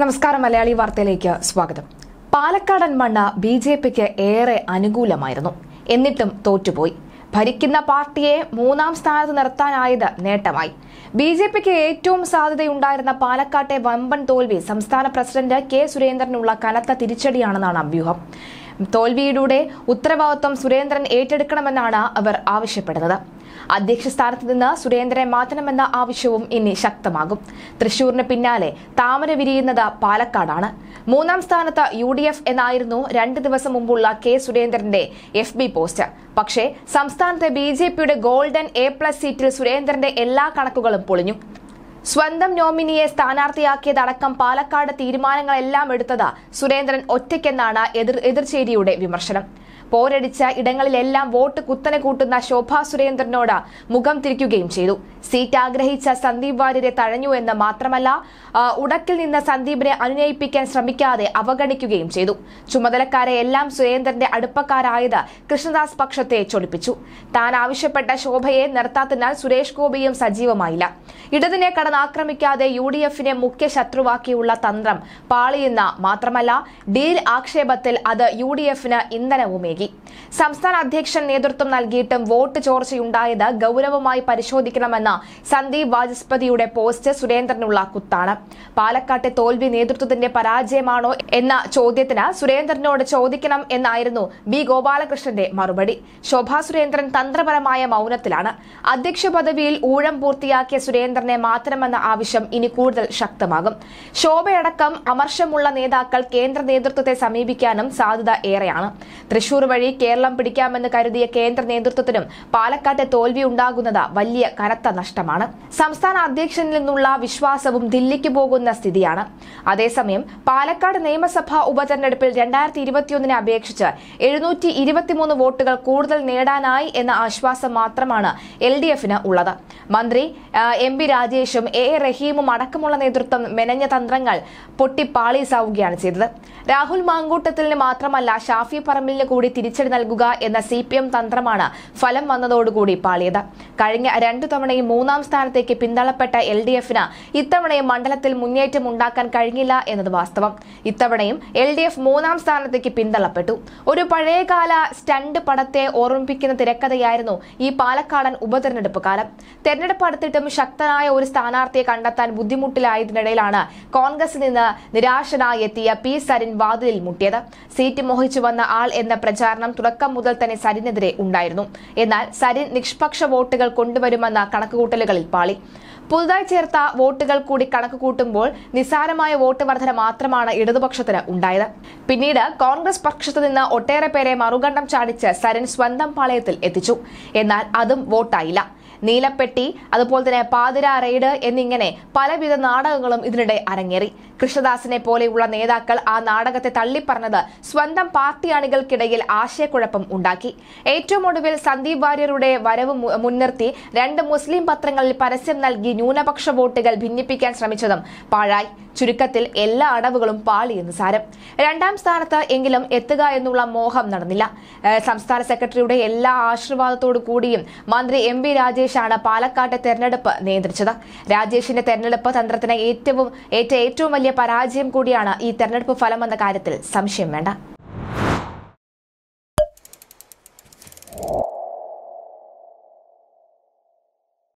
നമസ്കാരം മലയാളി വാർത്തയിലേക്ക് സ്വാഗതം പാലക്കാടൻ മണ്ണ ബി ജെ പിക്ക് ഏറെ അനുകൂലമായിരുന്നു എന്നിട്ടും തോറ്റുപോയി ഭരിക്കുന്ന പാർട്ടിയെ മൂന്നാം സ്ഥാനത്ത് നിർത്താനായത് നേട്ടമായി ബി ജെ പിക്ക് ഏറ്റവും സാധ്യതയുണ്ടായിരുന്ന പാലക്കാട്ടെ വമ്പൻ തോൽവി സംസ്ഥാന പ്രസിഡന്റ് കെ സുരേന്ദ്രനുള്ള കനത്ത തിരിച്ചടിയാണെന്നാണ് അഭ്യൂഹം തോൽവിയിലൂടെ ഉത്തരവാദിത്വം സുരേന്ദ്രൻ ഏറ്റെടുക്കണമെന്നാണ് അവർ ആവശ്യപ്പെടുന്നത് അധ്യക്ഷ സ്ഥാനത്ത് നിന്ന് സുരേന്ദ്രനെ മാറ്റണമെന്ന ആവശ്യവും ഇനി ശക്തമാകും തൃശൂരിന് പിന്നാലെ താമര വിരിയുന്നത് പാലക്കാടാണ് മൂന്നാം സ്ഥാനത്ത് യു ഡി എഫ് എന്നായിരുന്നു രണ്ട് ദിവസം മുമ്പുള്ള കെ സുരേന്ദ്രന്റെ എഫ് ബി പോസ്റ്റ് പക്ഷേ സംസ്ഥാനത്തെ ബി ജെ പിയുടെ ഗോൾഡൻ എ പ്ലസ് സീറ്റിൽ സുരേന്ദ്രന്റെ എല്ലാ കണക്കുകളും പൊളിഞ്ഞു സ്വന്തം നോമിനിയെ സ്ഥാനാർത്ഥിയാക്കിയതടക്കം പാലക്കാട് തീരുമാനങ്ങളെല്ലാം എടുത്തത് സുരേന്ദ്രൻ ഒറ്റയ്ക്കെന്നാണ് എതിർ എതിർചേരിയുടെ വിമർശനം പോരടിച്ച ഇടങ്ങളിലെല്ലാം വോട്ട് കുത്തനെ കൂട്ടുന്ന ശോഭാ സുരേന്ദ്രനോട് മുഖം തിരിക്കുകയും ചെയ്തു സീറ്റ് ആഗ്രഹിച്ച സന്ദീപ് വാര്യരെ തഴഞ്ഞു എന്ന് മാത്രമല്ല ഉടക്കിൽ നിന്ന് സന്ദീപിനെ അനുനയിപ്പിക്കാൻ ശ്രമിക്കാതെ അവഗണിക്കുകയും ചെയ്തു ചുമതലക്കാരെ എല്ലാം സുരേന്ദ്രന്റെ അടുപ്പക്കാരായത് കൃഷ്ണദാസ് പക്ഷത്തെ ചൊടിപ്പിച്ചു താൻ ആവശ്യപ്പെട്ട ശോഭയെ നിർത്താത്തതിനാൽ സുരേഷ് ഗോപിയും സജീവമായില്ല ഇടതിനെ കടന്നാക്രമിക്കാതെ യു ഡി എഫിനെ മുഖ്യ ശത്രുവാക്കിയുള്ള തന്ത്രം പാളിയെന്ന മാത്രമല്ല ഡീൽ ആക്ഷേപത്തിൽ അത് യു ഡി എഫിന് ഇന്ധനവുമേകി നൽകി സംസ്ഥാന അധ്യക്ഷൻ നേതൃത്വം നൽകിയിട്ടും വോട്ട് ചോർച്ചയുണ്ടായത് ഗൌരവമായി പരിശോധിക്കണമെന്ന സന്ദീപ് വാചസ്പതിയുടെ പോസ്റ്റ് സുരേന്ദ്രനുള്ള കുത്താണ് പാലക്കാട്ടെ തോൽവി നേതൃത്വത്തിന്റെ പരാജയമാണോ എന്ന ചോദ്യത്തിന് സുരേന്ദ്രനോട് ചോദിക്കണം എന്നായിരുന്നു ബി ഗോപാലകൃഷ്ണന്റെ മറുപടി ശോഭാ സുരേന്ദ്രൻ തന്ത്രപരമായ മൗനത്തിലാണ് അധ്യക്ഷ പദവിയിൽ ഊഴം പൂർത്തിയാക്കിയ സുരേന്ദ്രനെ മാത്രമെന്ന ആവശ്യം ഇനി കൂടുതൽ ശക്തമാകും ശോഭയടക്കം അമർഷമുള്ള നേതാക്കൾ കേന്ദ്ര നേതൃത്വത്തെ സമീപിക്കാനും സാധ്യത ഏറെയാണ് തൃശൂർ വഴി കേരളം പിടിക്കാമെന്ന് കരുതിയ കേന്ദ്ര നേതൃത്വത്തിനും പാലക്കാട്ടെ തോൽവി ഉണ്ടാകുന്നത് വലിയ കനത്ത നഷ്ടമാണ് സംസ്ഥാന അധ്യക്ഷനിൽ നിന്നുള്ള വിശ്വാസവും ദില്ലിക്ക് പോകുന്ന സ്ഥിതിയാണ് അതേസമയം പാലക്കാട് നിയമസഭാ ഉപതെരഞ്ഞെടുപ്പിൽ രണ്ടായിരത്തി ഇരുപത്തിയൊന്നിനെ അപേക്ഷിച്ച് എഴുന്നൂറ്റി ഇരുപത്തിമൂന്ന് വോട്ടുകൾ കൂടുതൽ നേടാനായി എന്ന ആശ്വാസം മാത്രമാണ് എൽ ഡി എഫിന് ഉള്ളത് മന്ത്രി എം പി രാജേഷും എ എ റഹീമും അടക്കമുള്ള നേതൃത്വം മെനഞ്ഞ തന്ത്രങ്ങൾ പൊട്ടിപ്പാളീസാവുകയാണ് ചെയ്തത് രാഹുൽ മാങ്കൂട്ടത്തിൽ മാത്രമല്ല ഷാഫി പറമ്പിലിന് കൂടി തിരിച്ചടി നൽകുക എന്ന സി പി എം തന്ത്രമാണ് ഫലം വന്നതോടുകൂടി പാളിയത് കഴിഞ്ഞ രണ്ടു തവണയും മൂന്നാം സ്ഥാനത്തേക്ക് പിന്തള്ളപ്പെട്ട എൽ ഡി എഫിന് ഇത്തവണയും മണ്ഡലത്തിൽ മുന്നേറ്റം ഉണ്ടാക്കാൻ കഴിഞ്ഞില്ല എന്നത് വാസ്തവം ഇത്തവണയും എൽ ഡി എഫ് മൂന്നാം സ്ഥാനത്തേക്ക് പിന്തള്ളപ്പെട്ടു ഒരു പഴയകാല സ്റ്റണ്ട് പടത്തെ ഓർമ്മിപ്പിക്കുന്ന തിരക്കഥയായിരുന്നു ഈ പാലക്കാടൻ ഉപതെരഞ്ഞെടുപ്പ് കാലം തെരഞ്ഞെടുപ്പ് അടുത്തിട്ടും ശക്തനായ ഒരു സ്ഥാനാർത്ഥിയെ കണ്ടെത്താൻ ബുദ്ധിമുട്ടിലായതിനിടയിലാണ് കോൺഗ്രസിൽ നിന്ന് നിരാശനായെത്തിയ പി സരിൻ വാതിലിൽ മുട്ടിയത് സീറ്റ് മോഹിച്ചു വന്ന ആൾ എന്ന പ്രചാരണം പ്രചാരണം തുടക്കം മുതൽ തന്നെ സരിനെതിരെ ഉണ്ടായിരുന്നു എന്നാൽ സരിൻ നിഷ്പക്ഷ വോട്ടുകൾ കൊണ്ടുവരുമെന്ന കണക്കുകൂട്ടലുകളിൽ പാളി പുതുതായി ചേർത്ത വോട്ടുകൾ കൂടി കണക്കുകൂട്ടുമ്പോൾ നിസ്സാരമായ വോട്ട് വർധന മാത്രമാണ് ഇടതുപക്ഷത്തിന് ഉണ്ടായത് പിന്നീട് കോൺഗ്രസ് പക്ഷത്തു നിന്ന് ഒട്ടേറെ പേരെ മറുകണ്ഠം ചാടിച്ച് സരൻ സ്വന്തം പാളയത്തിൽ എത്തിച്ചു എന്നാൽ അതും വോട്ടായില്ല നീലപ്പെട്ടി അതുപോലെ തന്നെ പാതിര റെയ്ഡ് എന്നിങ്ങനെ പലവിധ നാടകങ്ങളും ഇതിനിടെ അരങ്ങേറി കൃഷ്ണദാസിനെ പോലെയുള്ള നേതാക്കൾ ആ നാടകത്തെ തള്ളിപ്പറഞ്ഞത് സ്വന്തം പാർട്ടി അണികൾക്കിടയിൽ ആശയക്കുഴപ്പം ഉണ്ടാക്കി ഏറ്റവും ഒടുവിൽ സന്ദീപ് വാര്യരുടെ വരവ് മുൻനിർത്തി രണ്ട് മുസ്ലിം പത്രങ്ങളിൽ പരസ്യം നൽകി ന്യൂനപക്ഷ വോട്ടുകൾ ഭിന്നിപ്പിക്കാൻ ശ്രമിച്ചതും പാഴായി ചുരുക്കത്തിൽ എല്ലാ അടവുകളും പാളിയെന്ന് സാരം രണ്ടാം സ്ഥാനത്ത് എങ്കിലും എത്തുക എന്നുള്ള മോഹം നടന്നില്ല സംസ്ഥാന സെക്രട്ടറിയുടെ എല്ലാ ആശീർവാദത്തോടു കൂടിയും മന്ത്രി എം വി രാജേഷാണ് പാലക്കാട്ടെ തെരഞ്ഞെടുപ്പ് നിയന്ത്രിച്ചത് രാജേഷിന്റെ തെരഞ്ഞെടുപ്പ് തന്ത്രത്തിന് ഏറ്റവും ഏറ്റവും വലിയ വലിയ പരാജയം കൂടിയാണ് ഈ തെരഞ്ഞെടുപ്പ് ഫലമെന്ന കാര്യത്തിൽ സംശയം വേണ്ട